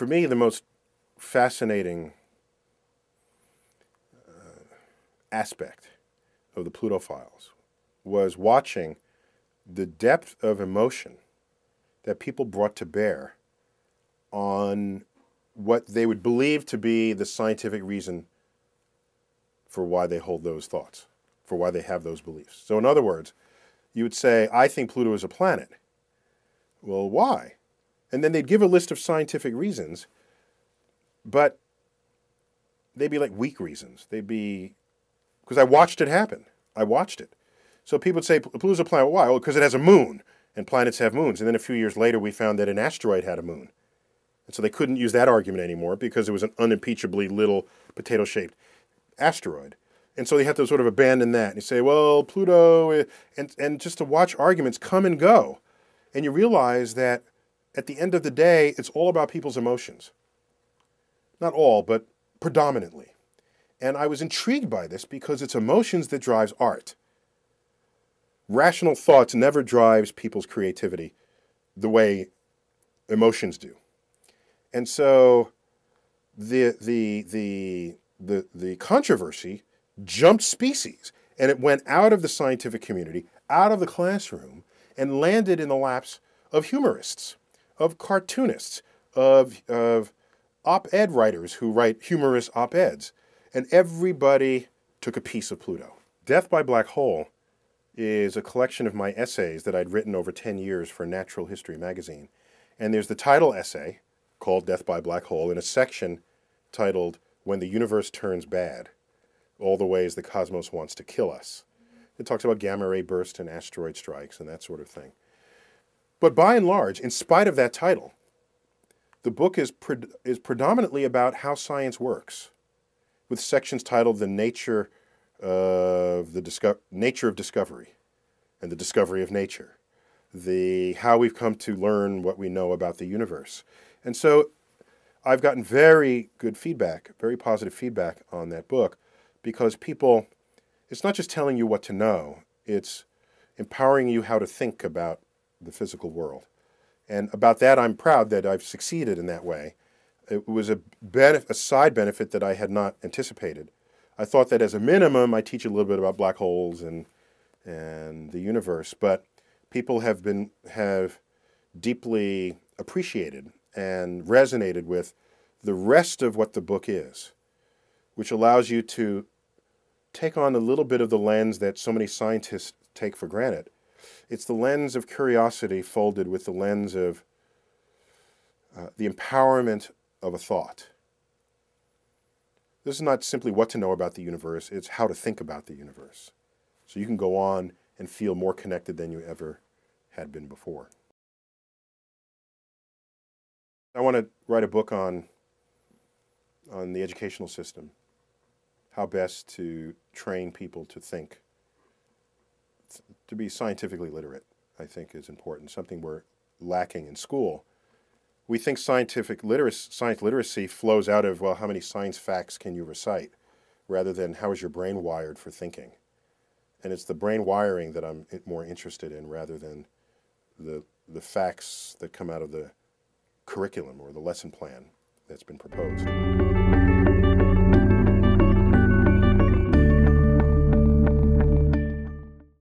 for me, the most fascinating uh, aspect of the Pluto Files was watching the depth of emotion that people brought to bear on what they would believe to be the scientific reason for why they hold those thoughts, for why they have those beliefs. So, in other words, you would say, I think Pluto is a planet. Well, why? And then they'd give a list of scientific reasons, but they'd be like weak reasons. They'd be, because I watched it happen. I watched it. So people would say, Pluto's a planet. Why? Well, because it has a moon, and planets have moons. And then a few years later, we found that an asteroid had a moon. And so they couldn't use that argument anymore because it was an unimpeachably little potato shaped asteroid. And so they have to sort of abandon that. And you say, well, Pluto, eh, and, and just to watch arguments come and go. And you realize that at the end of the day, it's all about people's emotions. Not all, but predominantly. And I was intrigued by this because it's emotions that drives art. Rational thoughts never drives people's creativity the way emotions do. And so the the the the the controversy jumped species and it went out of the scientific community, out of the classroom, and landed in the laps of humorists of cartoonists, of, of op ed writers who write humorous op eds. And everybody took a piece of Pluto. Death by Black Hole is a collection of my essays that I'd written over 10 years for Natural History magazine. And there's the title essay called Death by Black Hole in a section titled When the Universe Turns Bad All the Ways the Cosmos Wants to Kill Us. It talks about gamma ray bursts and asteroid strikes and that sort of thing. But by and large, in spite of that title, the book is, pre is predominantly about how science works, with sections titled The Nature of, the Disco nature of Discovery and the Discovery of Nature, the how we've come to learn what we know about the universe. And so I've gotten very good feedback, very positive feedback on that book because people, it's not just telling you what to know, it's empowering you how to think about the physical world. And about that, I'm proud that I've succeeded in that way. It was a, benef- a side benefit that I had not anticipated. I thought that as a minimum, I teach a little bit about black holes and, and the universe, but people have been have deeply appreciated and resonated with the rest of what the book is, which allows you to take on a little bit of the lens that so many scientists take for granted it's the lens of curiosity folded with the lens of uh, the empowerment of a thought. This is not simply what to know about the universe, it's how to think about the universe. So you can go on and feel more connected than you ever had been before. I want to write a book on, on the educational system, how best to train people to think to be scientifically literate, I think, is important, something we're lacking in school. We think scientific literacy, science literacy flows out of, well, how many science facts can you recite, rather than how is your brain wired for thinking. And it's the brain wiring that I'm more interested in rather than the, the facts that come out of the curriculum or the lesson plan that's been proposed.